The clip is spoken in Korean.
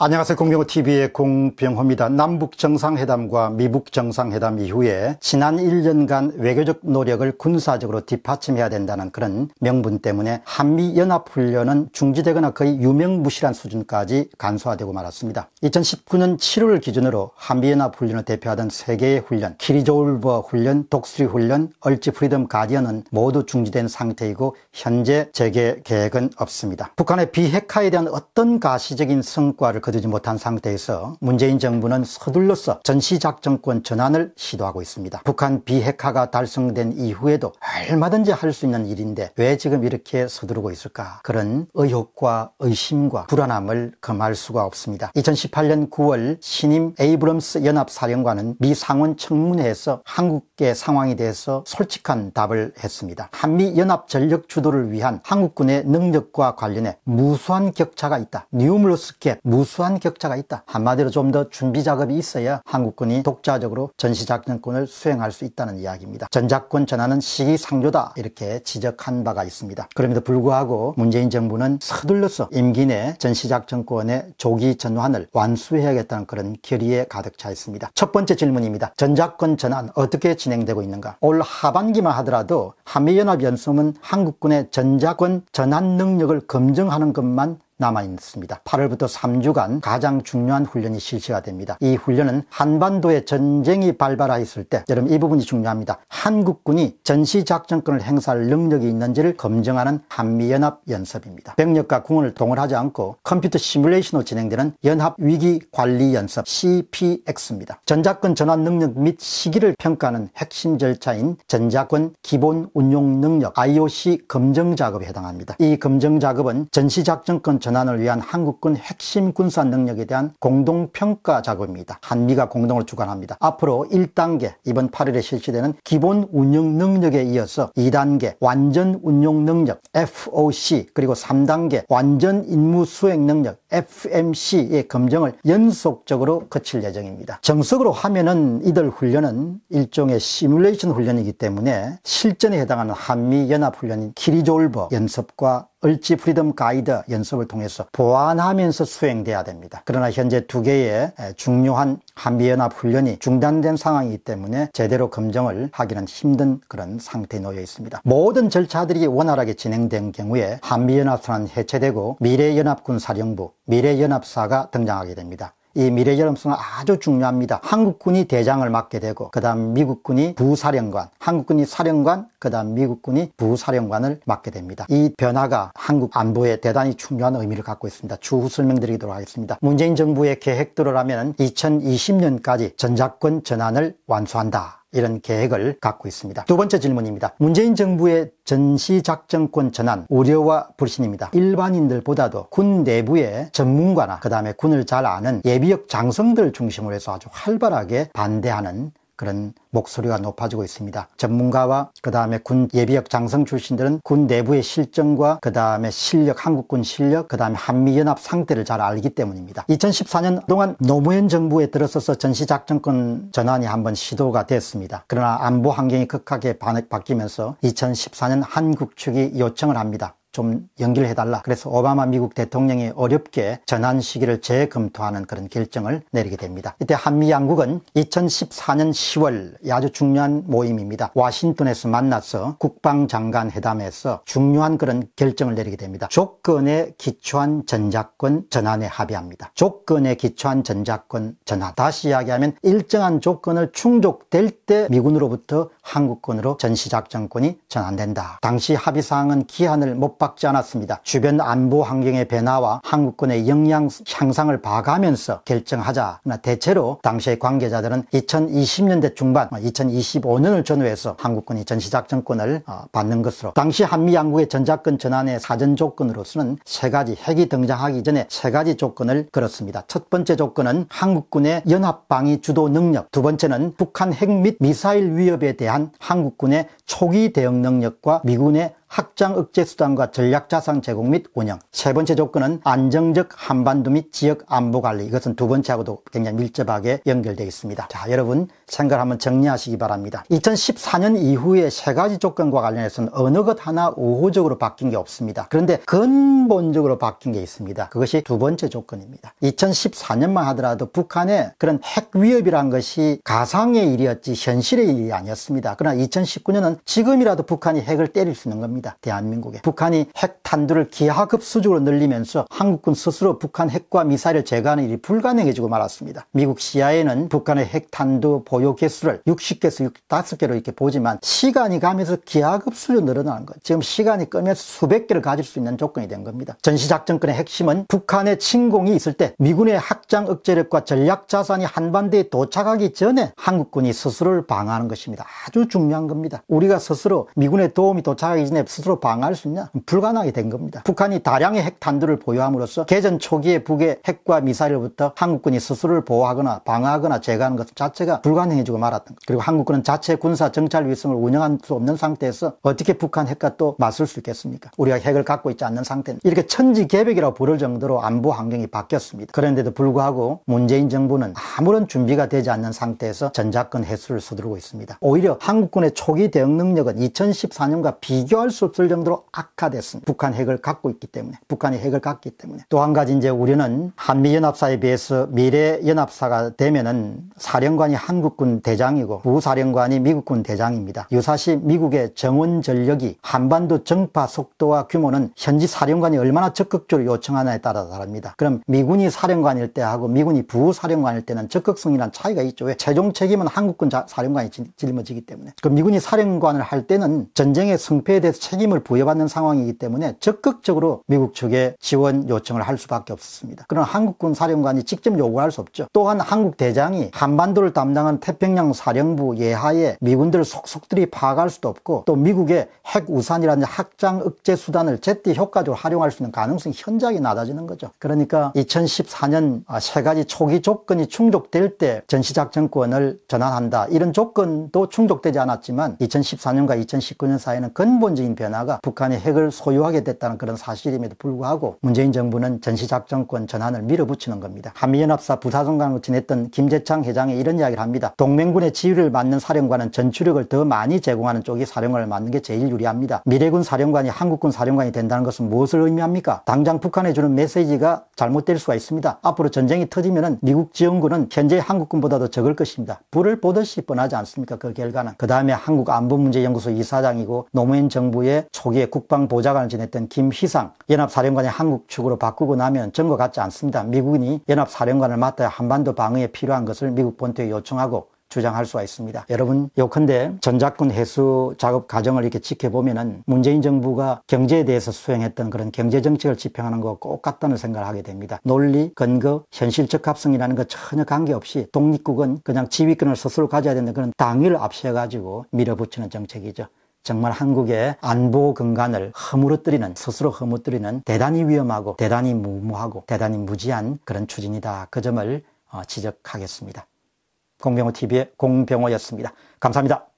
안녕하세요. 공병호TV의 공병호입니다. 남북정상회담과 미북정상회담 이후에 지난 1년간 외교적 노력을 군사적으로 뒷받침해야 된다는 그런 명분 때문에 한미연합훈련은 중지되거나 거의 유명무실한 수준까지 간소화되고 말았습니다. 2019년 7월 기준으로 한미연합훈련을 대표하던 3개의 훈련, 키리조울버 훈련, 독수리 훈련, 얼지 프리덤 가디언은 모두 중지된 상태이고 현재 재개 계획은 없습니다. 북한의 비핵화에 대한 어떤 가시적인 성과를 거두지 못한 상태에서 문재인 정부는 서둘러서 전시작전권 전환을 시도하고 있습니다. 북한 비핵화가 달성된 이후에도 얼마든지 할 수 있는 일인데 왜 지금 이렇게 서두르고 있을까? 그런 의혹과 의심과 불안함을 금할 수가 없습니다. 2018년 9월 신임 에이브럼스 연합사령관은 미 상원 청문회에서 한국계 상황에 대해서 솔직한 답을 했습니다. 한미 연합 전력 주도를 위한 한국군의 능력과 관련해 무수한 격차가 있다. 뉴물로스캡 무수 한 우수한 격차가 있다. 한마디로 좀 더 준비 작업이 있어야 한국군이 독자적으로 전시작전권을 수행할 수 있다는 이야기입니다. 전작권 전환은 시기상조다 이렇게 지적한 바가 있습니다. 그럼에도 불구하고 문재인 정부는 서둘러서 임기 내 전시작전권의 조기 전환을 완수해야겠다는 그런 결의에 가득 차 있습니다. 첫 번째 질문입니다. 전작권 전환 어떻게 진행되고 있는가? 올 하반기만 하더라도 한미연합연수은 한국군의 전작권 전환 능력을 검증하는 것만 남아있습니다. 8월부터 3주간 가장 중요한 훈련이 실시가 됩니다. 이 훈련은 한반도에 전쟁이 발발하 였을때 여러분 이 부분이 중요합니다. 한국군이 전시작전권을 행사할 능력이 있는지를 검증하는 한미연합 연습입니다. 병력과 공원을 동원하지 않고 컴퓨터 시뮬레이션으로 진행되는 연합위기관리연습 CPX입니다. 전작권 전환 능력 및 시기를 평가하는 핵심 절차인 전작권 기본 운용 능력 IOC 검증 작업에 해당합니다. 이 검증 작업은 전시작전권 전환을 위한 한국군 핵심 군사 능력에 대한 공동평가 작업입니다. 한미가 공동을 주관합니다. 앞으로 1단계 이번 8일에 실시되는 기본 운영 능력에 이어서 2단계 완전 운용 능력 FOC 그리고 3단계 완전 임무 수행 능력 FMC의 검정을 연속적으로 거칠 예정입니다. 정석으로 하면은 이들 훈련은 일종의 시뮬레이션 훈련이기 때문에 실전에 해당하는 한미연합훈련인 키리졸버 연습과 을지 프리덤 가이드 연습을 통해서 보완하면서 수행돼야 됩니다. 그러나 현재 두 개의 중요한 한미연합훈련이 중단된 상황이기 때문에 제대로 검증을 하기는 힘든 그런 상태에 놓여 있습니다. 모든 절차들이 원활하게 진행된 경우에 한미연합선은 해체되고 미래연합군 사령부, 미래연합사가 등장하게 됩니다. 이 미래 여름성은 아주 중요합니다. 한국군이 대장을 맡게 되고 그 다음 미국군이 부사령관, 한국군이 사령관, 그 다음 미국군이 부사령관을 맡게 됩니다. 이 변화가 한국 안보에 대단히 중요한 의미를 갖고 있습니다. 추후 설명드리도록 하겠습니다. 문재인 정부의 계획대로라면 2020년까지 전작권 전환을 완수한다. 이런 계획을 갖고 있습니다. 두 번째 질문입니다. 문재인 정부의 전시작전권 전환 우려와 불신입니다. 일반인들보다도 군 내부의 전문가나 그 다음에 군을 잘 아는 예비역 장성들 중심으로 해서 아주 활발하게 반대하는 그런 목소리가 높아지고 있습니다. 전문가와 그 다음에 군 예비역 장성 출신들은 군 내부의 실정과 그 다음에 실력, 한국군 실력, 그 다음에 한미연합 상태를 잘 알기 때문입니다. 2014년 동안 노무현 정부에 들어서서 전시작전권 전환이 한번 시도가 됐습니다. 그러나 안보 환경이 극하게 바뀌면서 2014년 한국 측이 요청을 합니다. 좀 연기를 해달라. 그래서 오바마 미국 대통령이 어렵게 전환 시기를 재검토하는 그런 결정을 내리게 됩니다. 이때 한미 양국은 2014년 10월 아주 중요한 모임입니다. 와싱턴에서 만나서 국방장관 회담에서 중요한 그런 결정을 내리게 됩니다. 조건에 기초한 전작권 전환에 합의합니다. 조건에 기초한 전작권 전환. 다시 이야기하면 일정한 조건을 충족될 때 미군으로부터 한국군으로 전시작전권이 전환된다. 당시 합의사항은 기한을 못 받고 박지 않았습니다. 주변 안보 환경의 변화와 한국군의 역량 향상을 봐가면서 결정하자. 그러나 대체로 당시의 관계자들은 2020년대 중반, 2025년을 전후해서 한국군이 전시작 전권을 어, 받는 것으로 당시 한미 양국의 전작권 전환의 사전 조건으로서는 세 가지 핵이 등장하기 전에 세 가지 조건을 걸었습니다. 첫 번째 조건은 한국군의 연합방위 주도 능력, 두 번째는 북한 핵 및 미사일 위협에 대한 한국군의 초기 대응 능력과 미군의 확장 억제 수단과 전략 자산 제공 및 운영. 세 번째 조건은 안정적 한반도 및 지역 안보 관리. 이것은 두 번째하고도 굉장히 밀접하게 연결되어 있습니다. 자, 여러분 생각을 한번 정리하시기 바랍니다. 2014년 이후에 세 가지 조건과 관련해서는 어느 것 하나 우호적으로 바뀐 게 없습니다. 그런데 근본적으로 바뀐 게 있습니다. 그것이 두 번째 조건입니다. 2014년만 하더라도 북한의 그런 핵 위협이란 것이 가상의 일이었지 현실의 일이 아니었습니다. 그러나 2019년은 지금이라도 북한이 핵을 때릴 수 있는 겁니다. 겁니다. 대한민국에. 북한이 핵 탄두를 기하급수적으로 늘리면서 한국군 스스로 북한 핵과 미사일을 제거하는 일이 불가능해지고 말았습니다. 미국 CIA는 북한의 핵 탄두 보유 개수를 60개에서 65개로 이렇게 보지만 시간이 가면서 기하급수로 늘어나는 것. 지금 시간이 끄면 수백 개를 가질 수 있는 조건이 된 겁니다. 전시작전권의 핵심은 북한의 침공이 있을 때 미군의 확장 억제력과 전략 자산이 한반도에 도착하기 전에 한국군이 스스로를 방어하는 것입니다. 아주 중요한 겁니다. 우리가 스스로 미군의 도움이 도착하기 전에 스스로 방어할 수 있냐? 불가능하게 된 겁니다. 북한이 다량의 핵 탄두를 보유함으로써 개전 초기에 북의 핵과 미사일부터 한국군이 스스로를 보호하거나 방어하거나 제거하는 것 자체가 불가능해지고 말았던 것. 그리고 한국군은 자체 군사 정찰 위성을 운영할 수 없는 상태에서 어떻게 북한 핵과 또 맞설 수 있겠습니까? 우리가 핵을 갖고 있지 않는 상태는 이렇게 천지개벽이라고 부를 정도로 안보 환경이 바뀌었습니다. 그런데도 불구하고 문재인 정부는 아무런 준비가 되지 않는 상태에서 전작권 해수를 서두르고 있습니다. 오히려 한국군의 초기 대응 능력은 2014년과 비교할 수수 없을 정도로 악화됐습니다. 북한 핵을 갖고 있기 때문에 북한이 핵을 갖기 때문에 또 한 가지 이제 우리는 한미연합사에 비해서 미래연합사가 되면은 사령관이 한국군 대장이고 부사령관이 미국군 대장입니다. 유사시 미국의 정원 전력이 한반도 정파 속도와 규모는 현지 사령관이 얼마나 적극적으로 요청하냐에 따라 다릅니다. 그럼 미군이 사령관일 때하고 미군이 부사령관일 때는 적극성이란 차이가 있죠. 왜 최종 책임은 한국군 자, 사령관이 짊어지기 때문에. 그 미군이 사령관을 할 때는 전쟁의 승패에 대해서 책임을 부여받는 상황이기 때문에 적극적으로 미국 측에 지원 요청을 할 수밖에 없었습니다. 그런 한국군 사령관이 직접 요구할 수 없죠. 또한 한국 대장이 한반도를 담당한 태평양 사령부 예하에 미군들을 속속들이 파악할 수도 없고 또 미국의 핵 우산이라는 확장 억제 수단을 제때 효과적으로 활용할 수 있는 가능성이 현저하게 낮아지는 거죠. 그러니까 2014년 아, 세 가지 초기 조건이 충족될 때 전시작 정권을 전환한다 이런 조건도 충족되지 않았지만 2014년과 2019년 사이에는 근본적인 변화가 북한이 핵을 소유하게 됐다는 그런 사실임에도 불구하고 문재인 정부는 전시작전권 전환을 밀어붙이는 겁니다. 한미연합사 부사정관으로 지냈던 김재창 회장이 이런 이야기를 합니다. 동맹군의 지휘를 맡는 사령관은 전투력을 더 많이 제공하는 쪽이 사령관을 맡는 게 제일 유리합니다. 미래군 사령관이 한국군 사령관이 된다는 것은 무엇을 의미합니까? 당장 북한에 주는 메시지가 잘못될 수가 있습니다. 앞으로 전쟁이 터지면 미국 지원군은 현재 한국군보다도 적을 것입니다. 불을 보듯이 뻔하지 않습니까? 그 결과는. 그 다음에 한국안보문제연구소 이사장이고 노무현 정부의 후에 초기에 국방보좌관을 지냈던 김희상 연합사령관이 한국 측으로 바꾸고 나면 전과 같지 않습니다. 미군이 연합사령관을 맡아야 한반도 방위에 필요한 것을 미국 본토에 요청하고 주장할 수가 있습니다. 여러분, 요컨대 전작권 해수 작업 과정을 이렇게 지켜보면은 문재인 정부가 경제에 대해서 수행했던 그런 경제 정책을 집행하는 것과 똑 같다는 생각을 하게 됩니다. 논리, 근거, 현실 적합성이라는 거 전혀 관계없이 독립국은 그냥 지휘권을 스스로 가져야 되는 그런 당위를 앞세워가지고 밀어붙이는 정책이죠. 정말 한국의 안보 근간을 허물어뜨리는 스스로 허물뜨리는 대단히 위험하고 대단히 무모하고 대단히 무지한 그런 추진이다. 그 점을 어, 지적하겠습니다. 공병호 TV의 공병호였습니다. 감사합니다.